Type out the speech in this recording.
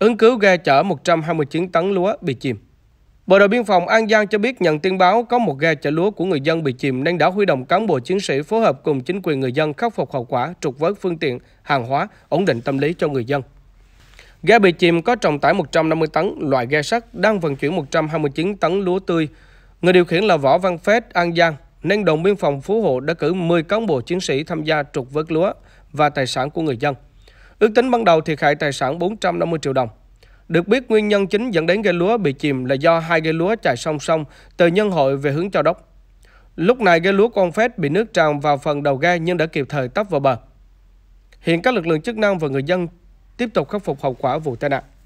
ứng cứu ghe chở 129 tấn lúa bị chìm. Bộ đội biên phòng An Giang cho biết nhận tin báo có một ghe chở lúa của người dân bị chìm nên đã huy động cán bộ chiến sĩ phối hợp cùng chính quyền người dân khắc phục hậu quả, trục vớt phương tiện, hàng hóa, ổn định tâm lý cho người dân. Ghe bị chìm có trọng tải 150 tấn, loại ghe sắt đang vận chuyển 129 tấn lúa tươi. Người điều khiển là Võ Văn Phết, An Giang, nên đồn biên phòng Phú Hộ đã cử 10 cán bộ chiến sĩ tham gia trục vớt lúa và tài sản của người dân. Ước tính ban đầu thiệt hại tài sản 450 triệu đồng. Được biết nguyên nhân chính dẫn đến ghe lúa bị chìm là do hai ghe lúa chạy song song từ nhân hội về hướng Châu Đốc. Lúc này ghe lúa con phết bị nước tràn vào phần đầu ghe nhưng đã kịp thời tấp vào bờ. Hiện các lực lượng chức năng và người dân tiếp tục khắc phục hậu quả vụ tai nạn.